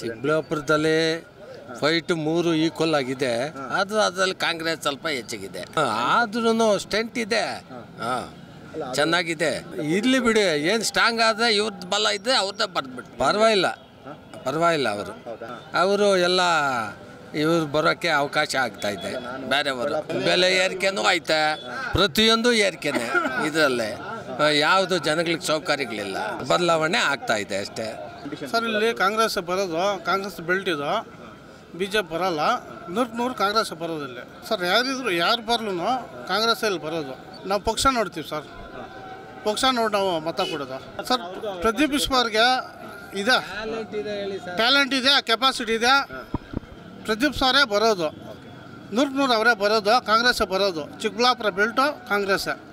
ಚಿಕ್ಕಬಳ್ಳಾಪುರದಲ್ಲಿ ಫೈಟ್ ಮೂರು ಈಕ್ವಲ್ ಆಗಿದೆ ಆದ್ರೂ ಅದ್ರಲ್ಲಿ ಕಾಂಗ್ರೆಸ್ ಸ್ವಲ್ಪ ಹೆಚ್ಚಾಗಿದೆ ಆದ್ರೂ ಸ್ಟೆಂಟ್ ಇದೆ ಚೆನ್ನಾಗಿದೆ ಇರ್ಲಿ ಬಿಡಿ ಏನು ಸ್ಟ್ರಾಂಗ್ ಆದ್ರೆ ಇವ್ರದ್ದು ಬಲ ಇದ್ರೆ ಅವ್ರದ್ದೇ ಬರ್ದ್ಬಿಟ್ಟು ಪರವಾಗಿಲ್ಲ ಪರವಾಗಿಲ್ಲ ಅವರು ಅವರು ಎಲ್ಲ ಇವ್ರು ಬರೋಕ್ಕೆ ಅವಕಾಶ ಆಗ್ತಾ ಇದೆ ಬೇರೆಯವರು ಬೆಲೆ ಏರಿಕೆನೂ ಆಯ್ತಾ ಪ್ರತಿಯೊಂದು ಏರಿಕೆನೆ ಇದರಲ್ಲೇ ಯಾವುದು ಜನಗಳಿಗೆ ಸೌಕರ್ಯಗಳಿಲ್ಲ ಬದಲಾವಣೆ ಆಗ್ತಾ ಇದೆ ಅಷ್ಟೇ ಸರ್ ಇಲ್ಲಿ ಕಾಂಗ್ರೆಸ್ ಬರೋದು ಕಾಂಗ್ರೆಸ್ ಇದು ಬಿ ಜೆ ಪಿ ಬರಲ್ಲ ನೂರು ನೂರು ಕಾಂಗ್ರೆಸ್ ಬರೋದಿಲ್ಲ ಸರ್ ಯಾರಿದ್ರು ಯಾರು ಬರಲೂ ಕಾಂಗ್ರೆಸ್ಸಲ್ಲಿ ಬರೋದು ನಾವು ಪಕ್ಷ ನೋಡ್ತೀವಿ ಸರ್ ಪಕ್ಷ ನೋಡಿ ನಾವು ಮತ ಕೊಡೋದು ಸರ್ ಪ್ರದೀಪ್ ಅವ್ರಿಗೆ ಇದೆ ಟ್ಯಾಲೆಂಟ್ ಇದೆ ಕೆಪಾಸಿಟಿ ಇದೆ ಪ್ರದೀಪ್ ಸಾರೇ ಬರೋದು ನೂರು ನೂರು ಅವರೇ ಬರೋದು ಕಾಂಗ್ರೆಸ್ ಬರೋದು ಚಿಕ್ಕಬಳ್ಳಾಪುರ ಬೆಲ್ಟು ಕಾಂಗ್ರೆಸ್ಸೇ